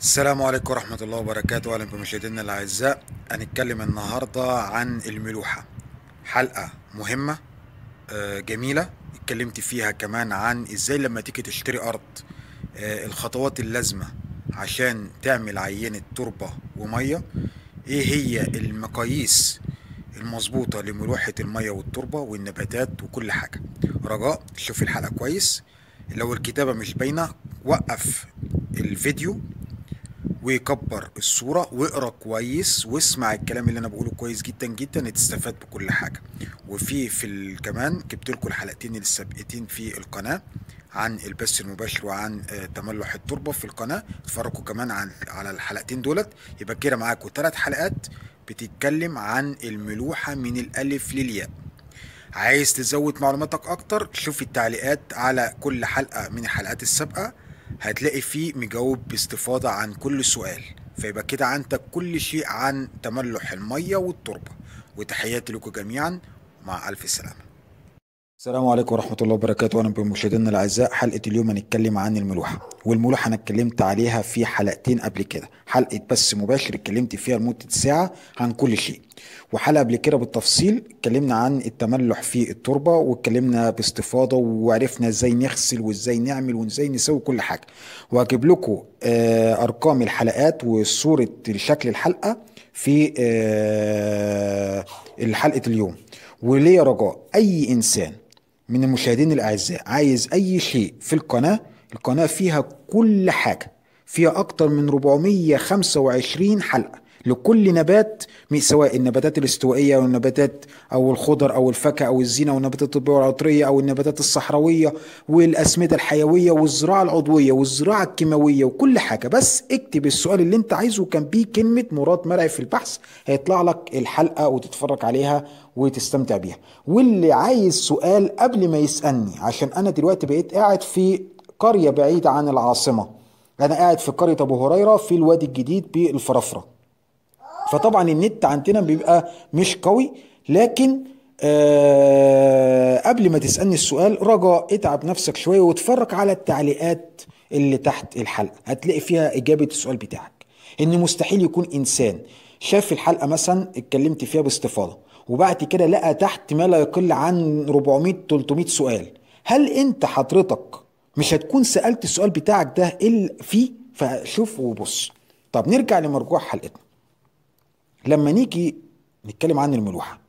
السلام عليكم ورحمة الله وبركاته أهلا بمشاهدينا الأعزاء هنتكلم النهاردة عن الملوحة حلقة مهمة آه، جميلة اتكلمت فيها كمان عن ازاي لما تيجي تشتري أرض آه، الخطوات اللازمة عشان تعمل عينة تربة ومية ايه هي المقاييس المظبوطة لملوحة المية والتربة والنباتات وكل حاجة رجاء شوف الحلقة كويس لو الكتابة مش باينة وقف الفيديو ويكبر الصورة واقرا كويس واسمع الكلام اللي انا بقوله كويس جدا جدا هتستفاد بكل حاجة وفي في كمان جبت لكم الحلقتين السابقتين في القناة عن البث المباشر وعن آه، تملح التربة في القناة اتفرجوا كمان عن على الحلقتين دولت يبقى كده معاكم ثلاث حلقات بتتكلم عن الملوحة من الألف للياء عايز تزود معلوماتك أكتر شوف التعليقات على كل حلقة من الحلقات السابقة هتلاقي فيه مجاوب باستفاضة عن كل سؤال فيبقى كده عندك كل شيء عن تملح المية والتربة وتحياتي لكم جميعا مع ألف سلامة السلام عليكم ورحمة الله وبركاته أهلا بمشاهدينا الأعزاء حلقة اليوم هنتكلم عن الملوحة والملوحة أنا اتكلمت عليها في حلقتين قبل كده حلقة بس مباشر اتكلمت فيها لمدة ساعة عن كل شيء وحلقة قبل كده بالتفصيل اتكلمنا عن التملح في التربة واتكلمنا باستفاضة وعرفنا ازاي نغسل وازاي نعمل وازاي نسوي كل حاجة وهجيب لكم آه، أرقام الحلقات وصورة شكل الحلقة في آه، حلقة اليوم وليه رجاء أي إنسان من المشاهدين الاعزاء عايز اي شيء في القناه القناه فيها كل حاجه فيها اكتر من 425 حلقه لكل نبات سواء النباتات الاستوائية أو النباتات أو الخضر أو الفاكهة أو الزينة أو النباتات الطبية والعطرية أو النباتات الصحراوية والأسمدة الحيوية والزراعة العضوية والزراعة الكيماوية وكل حاجة بس اكتب السؤال اللي أنت عايزه كان بيه كلمة مراد مرعي في البحث هيطلع لك الحلقة وتتفرج عليها وتستمتع بيها واللي عايز سؤال قبل ما يسألني عشان أنا دلوقتي بقيت قاعد في قرية بعيدة عن العاصمة أنا قاعد في قرية أبو هريرة في الوادي الجديد بالفرافرة فطبعا النت عندنا بيبقى مش قوي لكن أه قبل ما تسألني السؤال رجاء اتعب نفسك شوية واتفرج على التعليقات اللي تحت الحلقة هتلاقي فيها إجابة السؤال بتاعك إن مستحيل يكون إنسان شاف الحلقة مثلا اتكلمت فيها باستفاضة وبعد كده لقى تحت ما لا يقل عن 400 300 سؤال هل انت حضرتك مش هتكون سألت السؤال بتاعك ده ايه فيه فشوف وبص طب نرجع لمرجوع حلقتنا لما نيجي نتكلم عن الملوحه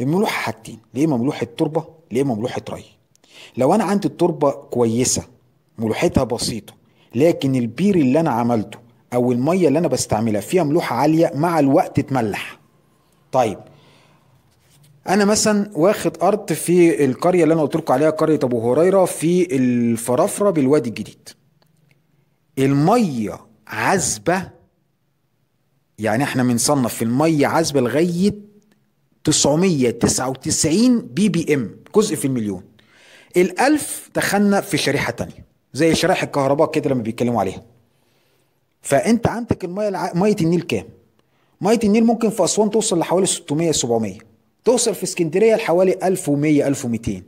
الملوحه حاجتين يا اما ملوحه تربه يا اما ملوحه ري لو انا عندي التربه كويسه ملوحتها بسيطه لكن البير اللي انا عملته او الميه اللي انا بستعملها فيها ملوحه عاليه مع الوقت تملح طيب انا مثلا واخد ارض في القريه اللي انا قلت لكم عليها قريه ابو هريره في الفرافره بالوادي الجديد الميه عذبه يعني احنا بنصنف في الميه عذبه لغايه 999 بي بي ام جزء في المليون الألف دخلنا في شريحة تانية زي شرايح الكهرباء كده لما بيتكلموا عليها فأنت عندك المية الع... مية النيل كام؟ مية النيل ممكن في أسوان توصل لحوالي 600 700 توصل في اسكندرية لحوالي 1100 1200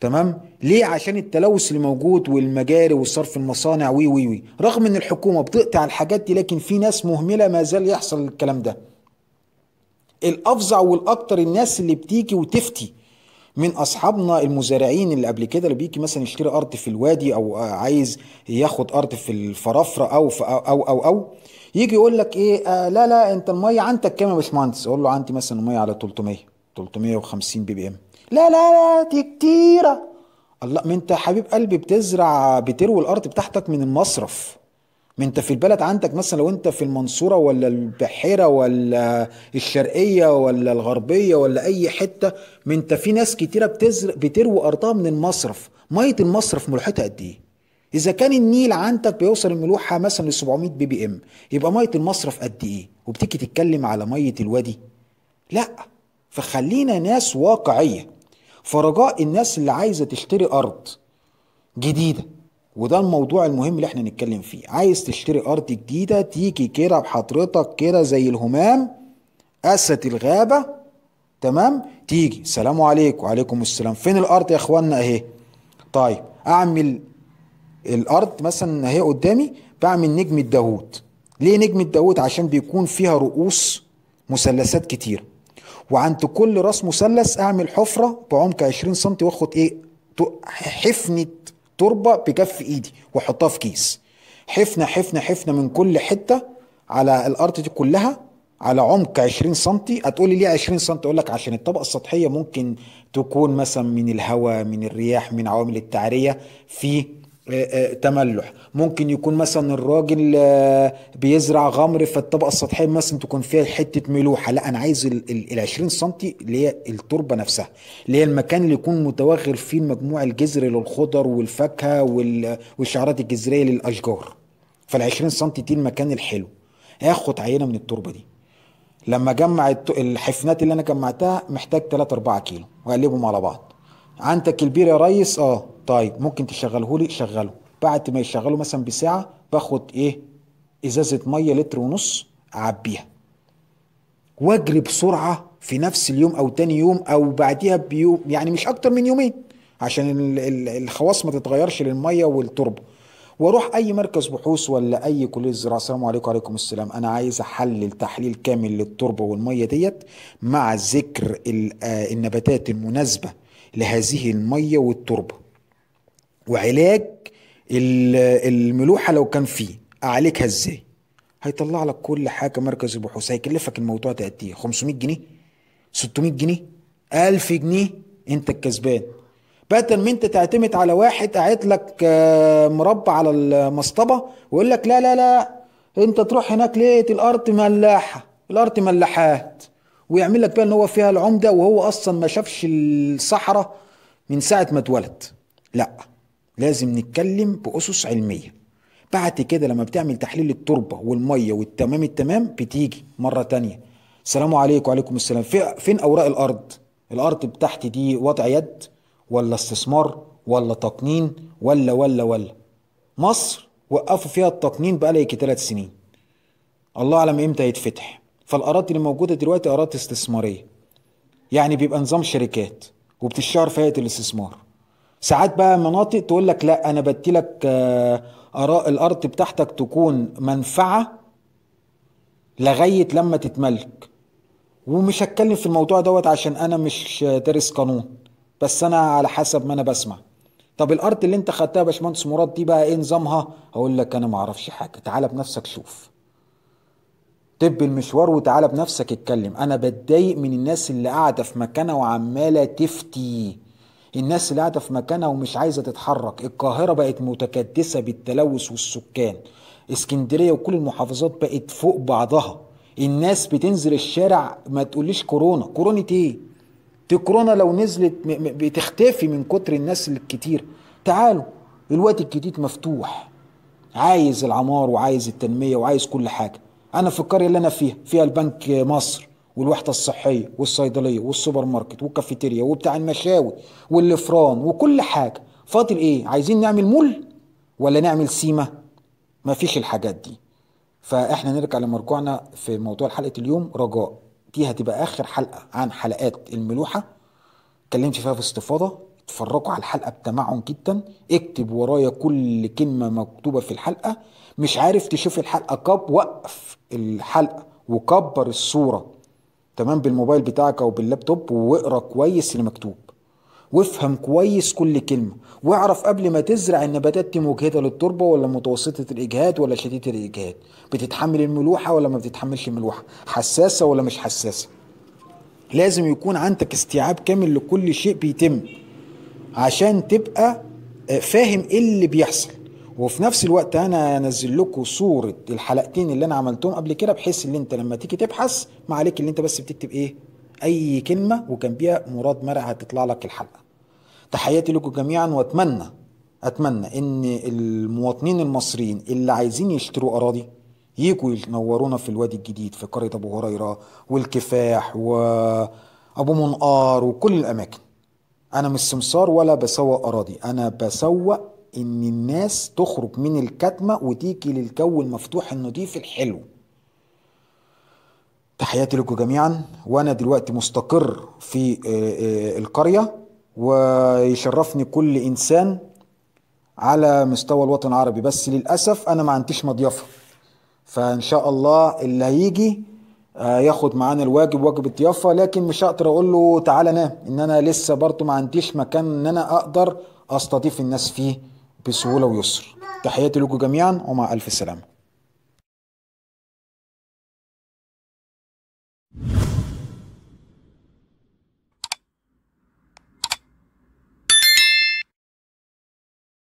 تمام ليه عشان التلوث اللي موجود والمجاري والصرف المصانع وي وي وي رغم ان الحكومه بتقطع الحاجات دي لكن في ناس مهمله ما زال يحصل الكلام ده الافظع والاكتر الناس اللي بتيجي وتفتي من اصحابنا المزارعين اللي قبل كده اللي بيجي مثلا يشتري ارض في الوادي او عايز ياخد ارض في الفرافره او او او او او يجي يقول لك ايه آه لا لا انت الميه عندك كام يا باشمهندس اقول له عندي مثلا الميه على 300 350 بي بي ام لا لا لا دي كتيره الله ما انت حبيب قلبي بتزرع بتروي الارض بتاعتك من المصرف ما انت في البلد عندك مثلا لو انت في المنصوره ولا البحيره ولا الشرقيه ولا الغربيه ولا اي حته ما انت في ناس كتيره بتزرع بتروي ارضها من المصرف ميه المصرف ملوحتها قد ايه اذا كان النيل عندك بيوصل الملوحه مثلا ل 700 بي بي ام يبقى ميه المصرف قد ايه وبتيجي تتكلم على ميه الوادي لا فخلينا ناس واقعيه فرجاء الناس اللي عايزه تشتري ارض جديده وده الموضوع المهم اللي احنا نتكلم فيه عايز تشتري ارض جديده تيجي كده بحضرتك كده زي الهمام قاسة الغابه تمام تيجي سلام عليكم وعليكم السلام فين الارض يا اخوانا اهي طيب اعمل الارض مثلا اهي قدامي بعمل نجمه داوود ليه نجمه داوود عشان بيكون فيها رؤوس مثلثات كتيره وعند كل راس مثلث اعمل حفره بعمق 20 سم واخد ايه حفنه تربه بكف ايدي واحطها في كيس حفنه حفنه حفنه من كل حته على الارض دي كلها على عمق 20 سم هتقولي ليه 20 سم اقول لك عشان الطبقه السطحيه ممكن تكون مثلا من الهواء من الرياح من عوامل التعريه في آه، آه، تملح ممكن يكون مثلا الراجل آه، بيزرع غمر فالطبقه السطحيه مثلا تكون فيها حته ملوحه لا انا عايز ال 20 سم اللي هي التربه نفسها اللي هي المكان اللي يكون متوغر فيه مجموع الجذر للخضر والفاكهه والشعرات الجذريه للاشجار فال 20 سم دي المكان الحلو اخد عينه من التربه دي لما اجمع الحفنات اللي انا جمعتها محتاج 3 4 كيلو واقلبهم على بعض عندك البير يا ريس اه طيب ممكن تشغله لي شغله بعد ما يشغله مثلا بساعه باخد ايه ازازه ميه لتر ونص اعبيها واجري بسرعه في نفس اليوم او تاني يوم او بعديها بيوم يعني مش اكتر من يومين عشان الخواص ما تتغيرش للميه والتربه واروح اي مركز بحوث ولا اي كليه زراعه السلام عليكم وعليكم السلام انا عايز احلل تحليل كامل للتربه والميه ديت مع ذكر آه، النباتات المناسبه لهذه الميه والتربه وعلاج الملوحه لو كان فيه اعالجها ازاي هيطلع لك كل حاجه مركز البحوث هيكلفك الموضوع ده قد ايه 500 جنيه 600 جنيه 1000 جنيه انت الكسبان بدل ما انت تعتمد على واحد قاعد لك آه، مربع على المصطبه ويقول لك لا لا لا انت تروح هناك ليه الارض ملاحه الارض ملاحات ويعمل لك بقى ان هو فيها العمده وهو اصلا ما شافش الصحراء من ساعه ما اتولد لا لازم نتكلم بأسس علمية بعد كده لما بتعمل تحليل التربة والمية والتمام التمام بتيجي مرة تانية السلام عليكم وعليكم السلام فين أوراق الأرض الأرض بتاعتي دي وضع يد ولا استثمار ولا تقنين ولا ولا ولا مصر وقفوا فيها التقنين بقى لك ثلاث سنين الله أعلم إمتى يتفتح فالأراضي اللي موجودة دلوقتي أراضي استثمارية يعني بيبقى نظام شركات وبتشتهر في هيئة الاستثمار ساعات بقى مناطق تقول لك لا انا بدي لك آه، اراء الارض بتاعتك تكون منفعه لغايه لما تتملك ومش هتكلم في الموضوع دوت عشان انا مش دارس قانون بس انا على حسب ما انا بسمع طب الارض اللي انت خدتها يا باشمهندس مراد دي بقى ايه نظامها اقول لك انا ما اعرفش حاجه تعالى بنفسك شوف طب المشوار وتعالى بنفسك اتكلم انا بتضايق من الناس اللي قاعده في مكانها وعماله تفتي الناس اللي قاعده في مكانها ومش عايزه تتحرك القاهره بقت متكدسه بالتلوث والسكان اسكندريه وكل المحافظات بقت فوق بعضها الناس بتنزل الشارع ما تقوليش كورونا كورونا ايه دي كورونا لو نزلت بتختفي من كتر الناس الكتير تعالوا الوقت الجديد مفتوح عايز العمار وعايز التنميه وعايز كل حاجه انا في القريه اللي انا فيها فيها البنك مصر والوحده الصحيه والصيدليه والسوبر ماركت والكافيتيريا وبتاع المشاوي والفران وكل حاجه فاضل ايه عايزين نعمل مول ولا نعمل ما مفيش الحاجات دي فاحنا نرجع لمرجوعنا في موضوع حلقه اليوم رجاء دي هتبقى اخر حلقه عن حلقات الملوحه اتكلمت فيها في استفاضه اتفرجوا على الحلقه بتمعن جدا اكتب ورايا كل كلمه مكتوبه في الحلقه مش عارف تشوف الحلقه كب وقف الحلقه وكبر الصوره تمام بالموبايل بتاعك او باللابتوب واقرا كويس اللي مكتوب وافهم كويس كل كلمة واعرف قبل ما تزرع النباتات دي مجهدة للتربة ولا متوسطة الإجهاد ولا شديدة الإجهاد بتتحمل الملوحة ولا ما بتتحملش الملوحة حساسة ولا مش حساسة لازم يكون عندك استيعاب كامل لكل شيء بيتم عشان تبقى آه، فاهم ايه اللي بيحصل وفي نفس الوقت انا هنزل لكم صوره الحلقتين اللي انا عملتهم قبل كده بحيث ان انت لما تيجي تبحث ما عليك اللي انت بس بتكتب ايه اي كلمه وكان بيها مراد مرعي هتطلع لك الحلقه تحياتي لكم جميعا واتمنى اتمنى ان المواطنين المصريين اللي عايزين يشتروا اراضي يجوا ينورونا في الوادي الجديد في قريه ابو هريره والكفاح وابو منقار وكل الاماكن انا مش سمسار ولا بسوق اراضي انا بسوق ان الناس تخرج من الكتمه وتيجي للجو المفتوح النظيف الحلو تحياتي لكم جميعا وانا دلوقتي مستقر في آه، آه، القريه ويشرفني كل انسان على مستوى الوطن العربي بس للاسف انا ما عنديش مضيافه فان شاء الله اللي هيجي آه، ياخد معانا الواجب واجب الضيافه لكن مش هقدر اقول له تعالى نام ان انا لسه برضه ما عنديش مكان ان انا اقدر استضيف الناس فيه بسهولة ويسر تحياتي لكم جميعا ومع ألف سلامة